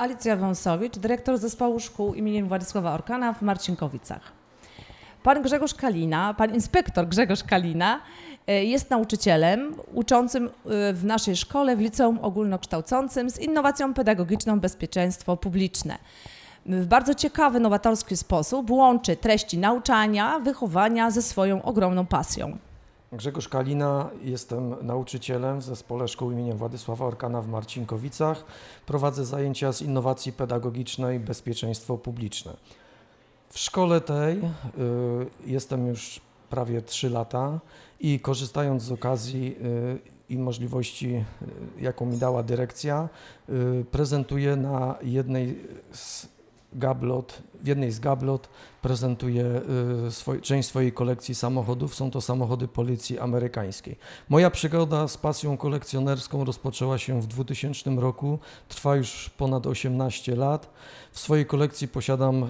Alicja Wąsowicz, dyrektor Zespołu Szkół im. Władysława Orkana w Marcinkowicach. Pan Grzegorz Kalina, pan inspektor Grzegorz Kalina e, jest nauczycielem uczącym e, w naszej szkole w liceum ogólnokształcącym z innowacją pedagogiczną bezpieczeństwo publiczne. W bardzo ciekawy, nowatorski sposób łączy treści nauczania, wychowania ze swoją ogromną pasją. Grzegorz Kalina, jestem nauczycielem w Zespole Szkół im. Władysława Orkana w Marcinkowicach. Prowadzę zajęcia z innowacji pedagogicznej bezpieczeństwo publiczne. W szkole tej y, jestem już prawie 3 lata i korzystając z okazji y, i możliwości, y, jaką mi dała dyrekcja, y, prezentuję na jednej z gablot w jednej z gablot prezentuje y, część swojej kolekcji samochodów. Są to samochody policji amerykańskiej. Moja przygoda z pasją kolekcjonerską rozpoczęła się w 2000 roku. Trwa już ponad 18 lat. W swojej kolekcji posiadam y,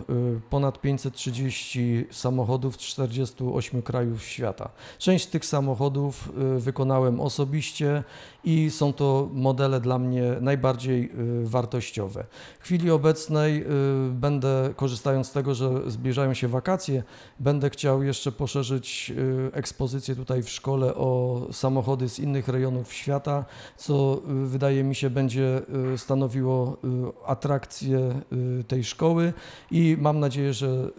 ponad 530 samochodów z 48 krajów świata. Część z tych samochodów y, wykonałem osobiście i są to modele dla mnie najbardziej wartościowe. W chwili obecnej będę korzystał korzystając z tego, że zbliżają się wakacje, będę chciał jeszcze poszerzyć y, ekspozycję tutaj w szkole o samochody z innych rejonów świata, co y, wydaje mi się będzie y, stanowiło atrakcję tej szkoły i mam nadzieję, że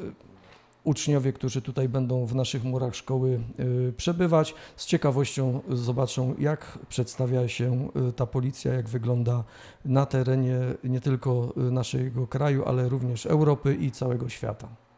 uczniowie, którzy tutaj będą w naszych murach szkoły y, przebywać, z ciekawością zobaczą, jak przedstawia się y, ta policja, jak wygląda na terenie nie tylko y, naszego kraju, ale również Europy i całego świata.